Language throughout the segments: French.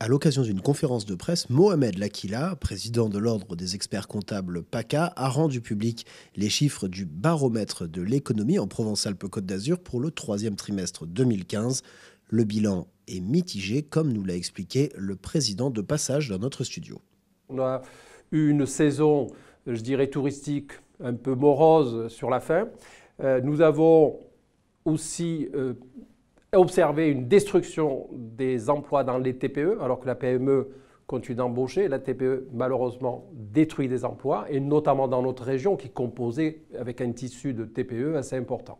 À l'occasion d'une conférence de presse, Mohamed Lakila, président de l'ordre des experts comptables PACA, a rendu public les chiffres du baromètre de l'économie en Provence-Alpes-Côte d'Azur pour le troisième trimestre 2015. Le bilan est mitigé, comme nous l'a expliqué le président de passage dans notre studio. On a eu une saison je dirais, touristique un peu morose sur la fin. Euh, nous avons aussi euh, observé une destruction des emplois dans les TPE, alors que la PME continue d'embaucher. La TPE, malheureusement, détruit des emplois, et notamment dans notre région, qui est composée avec un tissu de TPE assez important.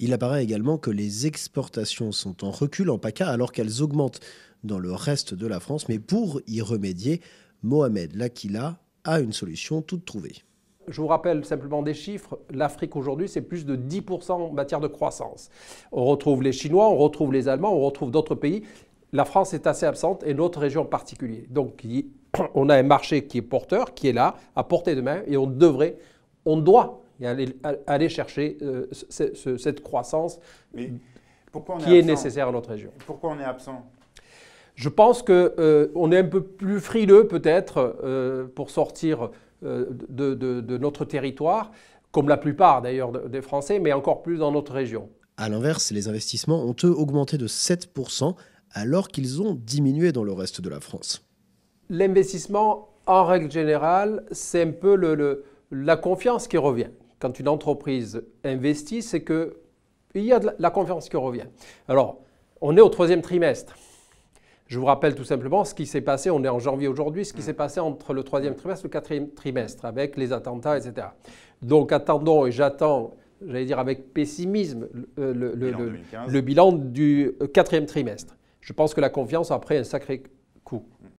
Il apparaît également que les exportations sont en recul en PACA alors qu'elles augmentent dans le reste de la France. Mais pour y remédier, Mohamed Lakila à une solution toute trouvée. Je vous rappelle simplement des chiffres. L'Afrique aujourd'hui, c'est plus de 10% en matière de croissance. On retrouve les Chinois, on retrouve les Allemands, on retrouve d'autres pays. La France est assez absente et notre région en particulier. Donc on a un marché qui est porteur, qui est là, à portée de main, et on devrait, on doit aller, aller chercher euh, cette croissance pourquoi qui est nécessaire à notre région. Pourquoi on est absent je pense qu'on euh, est un peu plus frileux peut-être euh, pour sortir euh, de, notre territoire, comme la plupart d'ailleurs des Français, mais encore plus dans notre région. À l'inverse, les investissements ont eux augmenté de 7% alors qu'ils ont diminué dans le reste de la France. L'investissement, en règle générale, c'est un peu la confiance qui revient. Quand une entreprise investit, c'est qu'il y a de la confiance qui revient. Alors, on est au troisième trimestre. Je vous rappelle tout simplement ce qui s'est passé, on est en janvier aujourd'hui, ce qui mm. s'est passé entre le troisième trimestre et le quatrième trimestre avec les attentats, etc. Donc attendons et j'attends, j'allais dire avec pessimisme, le, euh, bilan du euh, quatrième trimestre. Je pense que la confiance a pris un sacré coup.